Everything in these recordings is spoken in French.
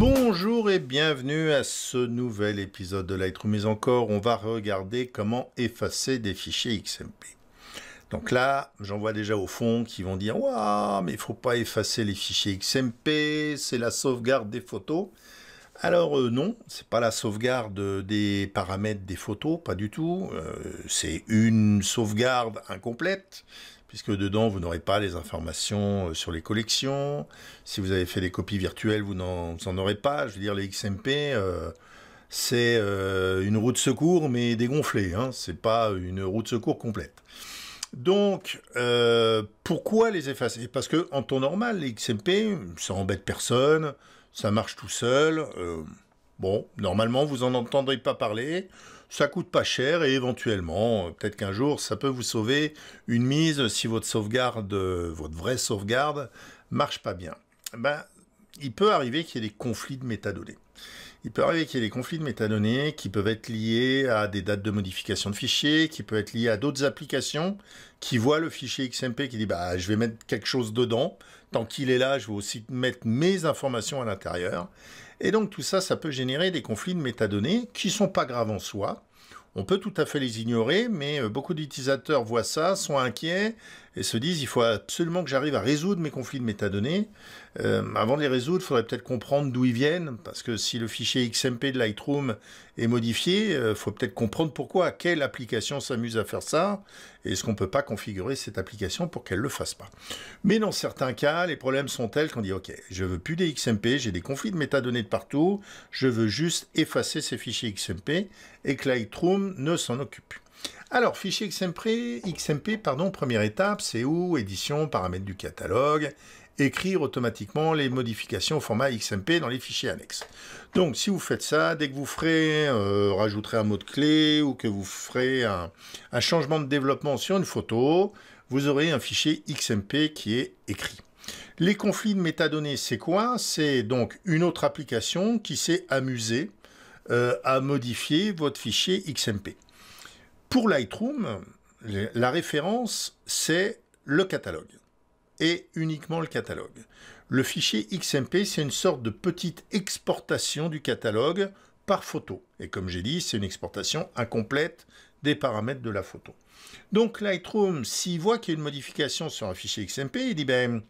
Bonjour et bienvenue à ce nouvel épisode de Lightroom. Mais encore, on va regarder comment effacer des fichiers XMP. Donc là, j'en vois déjà au fond qui vont dire Waouh, mais il faut pas effacer les fichiers XMP, c'est la sauvegarde des photos. Alors non, euh, non, c'est pas la sauvegarde des paramètres des photos, pas du tout. Euh, c'est une sauvegarde incomplète puisque dedans, vous n'aurez pas les informations euh, sur les collections. Si vous avez fait des copies virtuelles, vous n'en aurez pas. Je veux dire, les XMP, euh, c'est euh, une roue de secours, mais dégonflée. Hein. Ce pas une roue de secours complète. Donc, pourquoi les effacer Parce que en temps normal, les XMP, ça embête personne, ça marche tout seul. bon, normalement, vous n'en entendrez pas parler ça coûte pas cher et éventuellement, euh, peut-être qu'un jour, ça peut vous sauver une mise si votre sauvegarde, euh, votre vraie sauvegarde, marche pas bien. Ben, il peut arriver qu'il y ait des conflits de métadonnées. Il peut arriver qu'il y ait des conflits de métadonnées qui peuvent être liés à des dates de modification de fichiers, qui peuvent être liés à d'autres applications qui voient le fichier XMP qui dit bah je vais mettre quelque chose dedans. Tant qu'il est là, je vais aussi mettre mes informations à l'intérieur. Et donc tout ça, ça peut générer des conflits de métadonnées qui ne sont pas graves en soi. On peut tout à fait les ignorer, mais euh, beaucoup d'utilisateurs voient ça, sont inquiets et se disent il faut absolument que j'arrive à résoudre mes conflits de métadonnées. Euh, avant de les résoudre, il faudrait peut-être comprendre d'où ils viennent, parce que si le fichier XMP de Lightroom est modifié, il euh, faut peut-être comprendre pourquoi, quelle application s'amuse à faire ça, et est-ce qu'on ne peut pas configurer cette application pour qu'elle ne le fasse pas. Mais dans certains cas, les problèmes sont tels qu'on dit ok, je ne veux plus des XMP, j'ai des conflits de métadonnées de partout, je veux juste effacer ces fichiers XMP et que Lightroom ne s'en occupe. Alors, fichier XMP, XMP pardon, première étape, c'est où édition, paramètres du catalogue, écrire automatiquement les modifications au format XMP dans les fichiers annexes. Donc, si vous faites ça, dès que vous ferez, euh, rajouterez un mot de clé ou que vous ferez un, changement de développement sur une photo, vous aurez un fichier XMP qui est écrit. Les conflits de métadonnées, c'est quoi C'est donc une autre application qui s'est amusée euh, à modifier votre fichier XMP. Pour Lightroom, la référence, c'est le catalogue, et uniquement le catalogue. Le fichier XMP, c'est une sorte de petite exportation du catalogue par photo. Et comme j'ai dit, c'est une exportation incomplète des paramètres de la photo. Donc Lightroom, s'il voit qu'il y a une modification sur un fichier XMP, il dit ben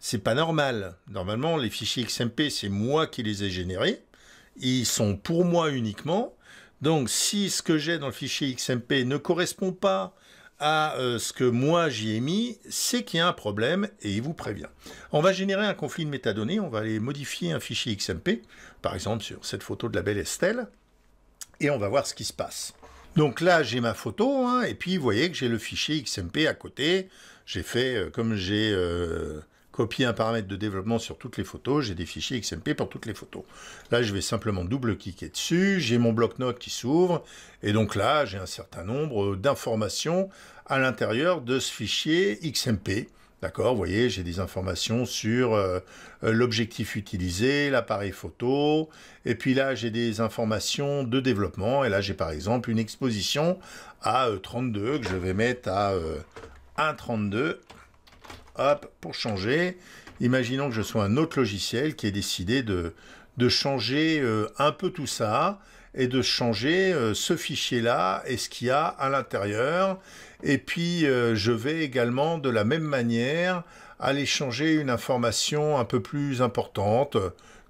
c'est pas normal. Normalement, les fichiers XMP, c'est moi qui les ai générés. Ils sont pour moi uniquement. Donc si ce que j'ai dans le fichier XMP ne correspond pas à euh, ce que moi j'y ai mis, c'est qu'il y a un problème et il vous prévient. On va générer un conflit de métadonnées, on va aller modifier un fichier XMP, par exemple sur cette photo de la belle Estelle, et on va voir ce qui se passe. Donc là, j'ai ma photo, hein, et puis vous voyez que j'ai le fichier XMP à côté. J'ai fait, euh, comme j'ai euh, copier un paramètre de développement sur toutes les photos, j'ai des fichiers XMP pour toutes les photos. Là, je vais simplement double-cliquer dessus, j'ai mon bloc-notes qui s'ouvre, et donc là, j'ai un certain nombre euh, d'informations à l'intérieur de ce fichier XMP. D'accord, vous voyez, j'ai des informations sur euh, euh, l'objectif utilisé, l'appareil photo, et puis là j'ai des informations de développement, et là j'ai par exemple une exposition à 32 que je vais mettre à 1,32 pour changer, imaginons que je sois un autre logiciel qui ait décidé de, changer euh, un peu tout ça et de changer euh, ce fichier-là et ce qu'il y a à l'intérieur. Et puis, euh, je vais également, de la même manière, aller changer une information un peu plus importante,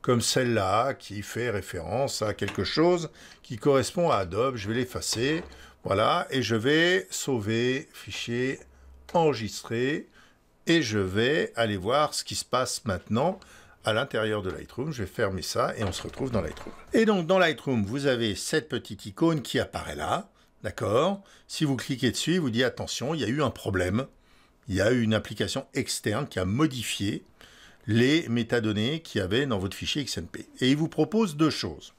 comme celle-là, qui fait référence à quelque chose qui correspond à Adobe. Je vais l'effacer, voilà, et je vais sauver, fichier, enregistrer, et je vais aller voir ce qui se passe maintenant à l'intérieur de Lightroom. Je vais fermer ça et on se retrouve dans Lightroom. Et donc dans Lightroom, vous avez cette petite icône qui apparaît là, d'accord Si vous cliquez dessus, il vous dit attention, il y a eu un problème. Il y a eu une application externe qui a modifié les métadonnées qu'il y avait dans votre fichier XMP. Et il vous propose deux choses.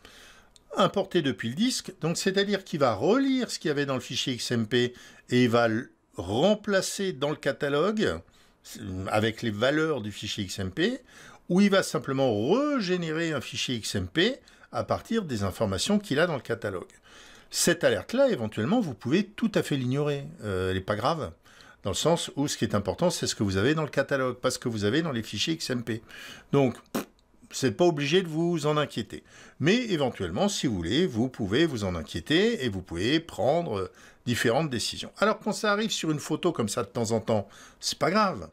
Importer depuis le disque, donc c'est-à-dire qu'il va relire ce qu'il y avait dans le fichier XMP et il va le remplacer dans le catalogue avec les valeurs du fichier XMP, où il va simplement régénérer un fichier XMP à partir des informations qu'il a dans le catalogue. Cette alerte-là, éventuellement, vous pouvez tout à fait l'ignorer. Euh, elle n'est pas grave, dans le sens où ce qui est important, c'est ce que vous avez dans le catalogue, pas ce que vous avez dans les fichiers XMP. Donc, c'est pas obligé de vous en inquiéter. Mais éventuellement, si vous voulez, vous pouvez vous en inquiéter et vous pouvez prendre différentes décisions. Alors quand ça arrive sur une photo comme ça de temps en temps, c'est pas grave.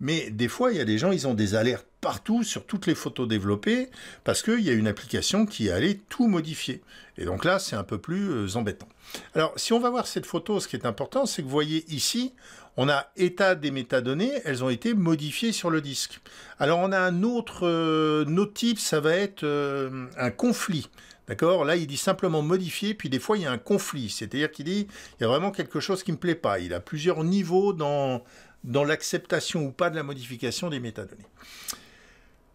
Mais des fois, il y a des gens, ils ont des alertes partout sur toutes les photos développées parce qu'il y a une application qui allait tout modifier. Et donc là, c'est un peu plus euh, embêtant. Alors, si on va voir cette photo, ce qui est important, c'est que vous voyez ici, on a état des métadonnées, elles ont été modifiées sur le disque. Alors, on a un autre euh, type, ça va être euh, un conflit. D'accord Là, il dit simplement modifier, puis des fois, il y a un conflit. C'est-à-dire qu'il dit, il y a vraiment quelque chose qui ne me plaît pas. Il a plusieurs niveaux dans, dans l'acceptation ou pas de la modification des métadonnées.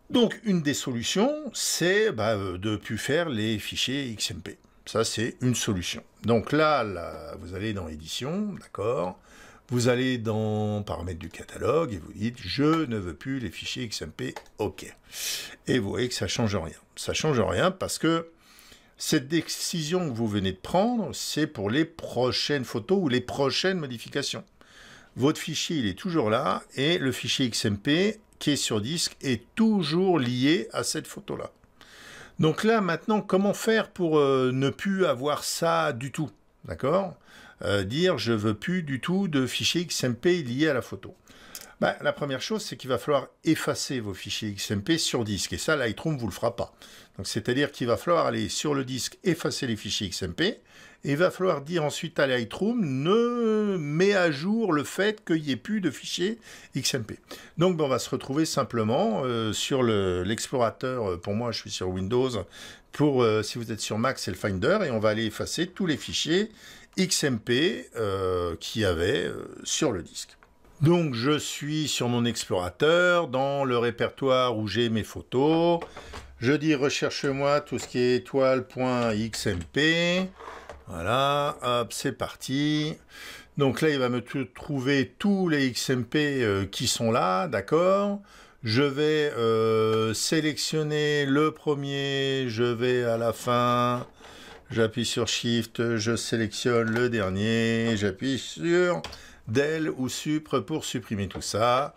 Donc une des solutions, c'est bah, euh, de plus faire les fichiers XMP. Ça, c'est une solution. Donc là, vous allez dans édition, d'accord Vous allez dans paramètres du catalogue et vous dites je ne veux plus les fichiers XMP, ok. Et vous voyez que ça ne change rien. Ça ne change rien parce que cette décision que vous venez de prendre, c'est pour les prochaines photos ou les prochaines modifications votre fichier il est toujours là et le fichier XMP qui est sur disque est toujours lié à cette photo-là. Donc là maintenant, comment faire pour euh, ne plus avoir ça du tout D'accord euh, Dire je veux plus du tout de fichier XMP lié à la photo. Bah, la première chose, c'est qu'il va falloir effacer vos fichiers XMP sur disque. Et ça, Lightroom ne vous le fera pas. Donc, c'est-à-dire qu'il va falloir aller sur le disque, effacer les fichiers XMP. Et il va falloir dire ensuite à Lightroom, ne mets à jour le fait qu'il n'y ait plus de fichiers XMP. Donc, bah, on va se retrouver simplement euh, sur l'explorateur. Euh, pour moi, je suis sur Windows. Pour, euh, si vous êtes sur Mac, c'est le Finder. Et on va aller effacer tous les fichiers XMP qu'il y avait sur le disque. Donc je suis sur mon explorateur, dans le répertoire où j'ai mes photos. Je dis recherche-moi tout ce qui est étoile.xmp. Voilà, hop, c'est parti. Donc là, il va me trouver tous les XMP euh, qui sont là, d'accord Je vais euh, sélectionner le premier, je vais à la fin, j'appuie sur Shift, je sélectionne le dernier, j'appuie sur del ou supre pour supprimer tout ça.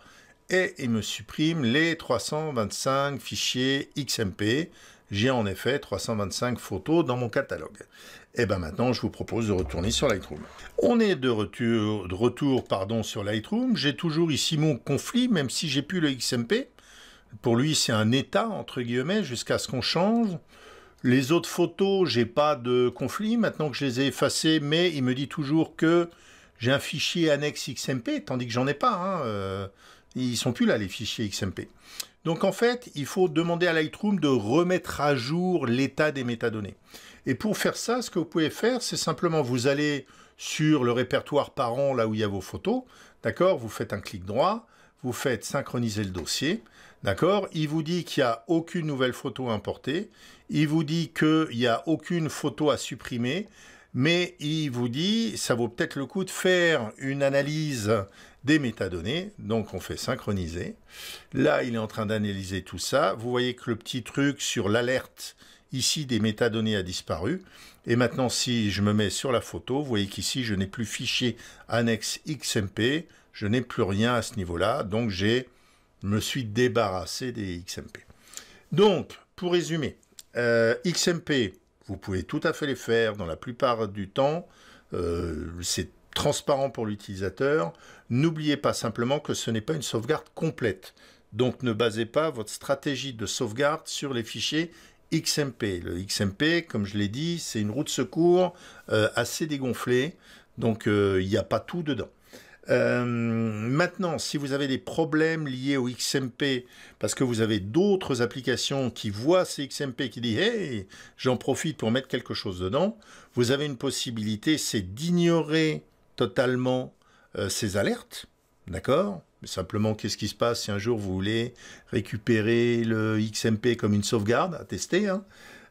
Et il me supprime les 325 fichiers XMP. J'ai en effet 325 photos dans mon catalogue. Et eh bien maintenant, je vous propose de retourner sur Lightroom. On est de retour, de retour pardon, sur Lightroom. J'ai toujours ici mon conflit, même si j'ai plus le XMP. Pour lui, c'est un état, entre guillemets, jusqu'à ce qu'on change. Les autres photos, j'ai pas de conflit maintenant que je les ai effacées, mais il me dit toujours que j'ai un fichier annexe XMP, tandis que j'en ai pas. Ils hein, ne euh, ils sont plus là, les fichiers XMP. Donc en fait, il faut demander à Lightroom de remettre à jour l'état des métadonnées. Et pour faire ça, ce que vous pouvez faire, c'est simplement vous allez sur le répertoire parent, là où il y a vos photos, d'accord Vous faites un clic droit, vous faites synchroniser le dossier, d'accord Il vous dit qu'il n'y a aucune nouvelle photo à importer, il vous dit qu'il n'y a aucune photo à supprimer, mais il vous dit, ça vaut peut-être le coup de faire une analyse des métadonnées, donc on fait synchroniser. Là, il est en train d'analyser tout ça. Vous voyez que le petit truc sur l'alerte ici des métadonnées a disparu. Et maintenant, si je me mets sur la photo, vous voyez qu'ici, je n'ai plus fichier annexe XMP, je n'ai plus rien à ce niveau-là, donc je me suis débarrassé des XMP. Donc, pour résumer, euh, XMP, vous pouvez tout à fait les faire. Dans la plupart du temps, euh, c'est transparent pour l'utilisateur. N'oubliez pas simplement que ce n'est pas une sauvegarde complète. Donc ne basez pas votre stratégie de sauvegarde sur les fichiers XMP. Le XMP, comme je l'ai dit, c'est une route de secours euh, assez dégonflée. Donc euh, il n'y a pas tout dedans. Euh, maintenant, si vous avez des problèmes liés au XMP, parce que vous avez d'autres applications qui voient ces XMP, qui disent Hey, j'en profite pour mettre quelque chose dedans, vous avez une possibilité, c'est d'ignorer totalement euh, ces alertes. D'accord Simplement, qu'est-ce qui se passe si un jour vous voulez récupérer le XMP comme une sauvegarde à tester hein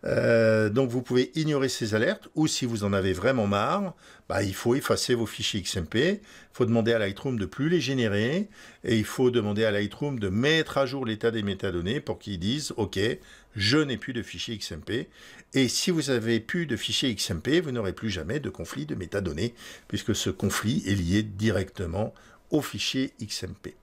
euh, donc vous pouvez ignorer ces alertes ou si vous en avez vraiment marre, bah, il faut effacer vos fichiers XMP, il faut demander à Lightroom de plus les générer et il faut demander à Lightroom de mettre à jour l'état des métadonnées pour qu'ils disent OK, je n'ai plus de fichiers XMP. Et si vous avez plus de fichiers XMP, vous n'aurez plus jamais de conflit de métadonnées puisque ce conflit est lié directement au fichier XMP.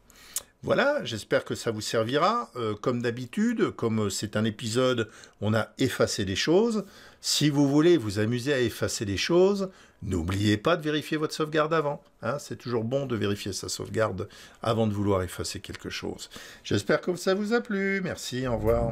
Voilà, j'espère que ça vous servira. Euh, comme d'habitude, comme euh, c'est un épisode, on a effacé des choses. Si vous voulez vous amuser à effacer des choses, n'oubliez pas de vérifier votre sauvegarde avant. Hein. c'est toujours bon de vérifier sa sauvegarde avant de vouloir effacer quelque chose. J'espère que ça vous a plu. Merci, au revoir.